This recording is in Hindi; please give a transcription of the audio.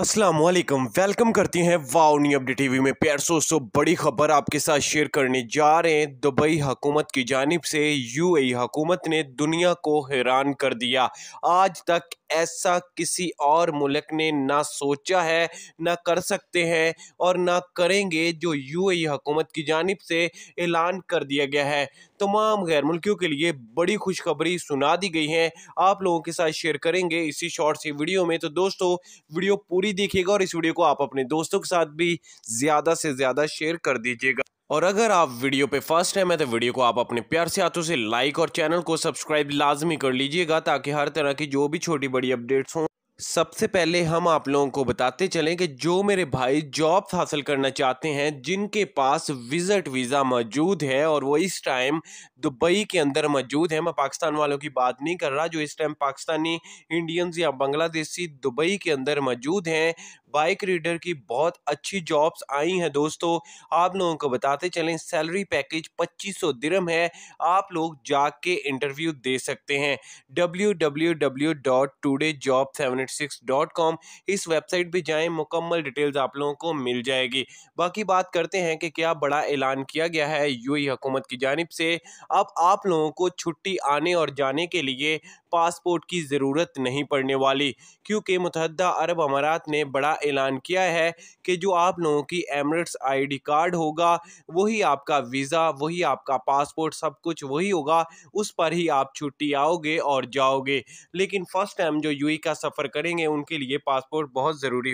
असलम वेलकम करती हैं वाओ न्यू अपडेट टीवी में प्यार सो बड़ी खबर आपके साथ शेयर करने जा रहे हैं दुबई हुकूमत की जानब से यूएई हुकूमत ने दुनिया को हैरान कर दिया आज तक ऐसा किसी और मुल्क ने ना सोचा है ना कर सकते हैं और ना करेंगे जो यूएई हुकूमत की जानब से ऐलान कर दिया गया है तमाम गैर मुल्कियों के लिए बड़ी खुशखबरी सुना दी गई है आप लोगों के साथ शेयर करेंगे इसी शॉर्ट सी वीडियो में तो दोस्तों वीडियो पूरी देखिएगा और इस वीडियो को आप अपने दोस्तों के साथ भी ज़्यादा से ज़्यादा शेयर कर दीजिएगा और अगर आप वीडियो पे फर्स्ट टाइम है तो वीडियो को आप अपने प्यार से हाथों से लाइक और चैनल को सब्सक्राइब लाजमी कर लीजिएगा ताकि हर तरह की जो भी छोटी बड़ी अपडेट्स हों सबसे पहले हम आप लोगों को बताते चलें कि जो मेरे भाई जॉब्स हासिल करना चाहते हैं जिनके पास विज़िट वीज़ा मौजूद है और वो इस टाइम दुबई के अंदर मौजूद है मैं पाकिस्तान वालों की बात नहीं कर रहा जो इस टाइम पाकिस्तानी इंडियंस या बांग्लादेशी दुबई के अंदर मौजूद हैं बाइक रीडर की बहुत अच्छी जॉब्स आई हैं दोस्तों आप लोगों को बताते चलें सैलरी पैकेज 2500 दिरम है आप लोग जाके इंटरव्यू दे सकते हैं W W W dot today job seven six dot com इस वेबसाइट पर जाएं मुकम्मल डिटेल्स आप लोगों को मिल जाएगी बाकी बात करते हैं कि क्या बड़ा ऐलान किया गया है यूएई हुकूमत की जानब से अब आप लोगों को छुट्टी आने और जाने के लिए पासपोर्ट की ज़रूरत नहीं पड़ने वाली क्योंकि मतहद अरब अमारात ने बड़ा ऐलान किया है कि जो आप लोगों की एमरेट्स आईडी कार्ड होगा वही आपका वीज़ा वही आपका पासपोर्ट सब कुछ वही होगा उस पर ही आप छुट्टी आओगे और जाओगे लेकिन फ़र्स्ट टाइम जो यू का सफ़र करेंगे उनके लिए पासपोर्ट बहुत ज़रूरी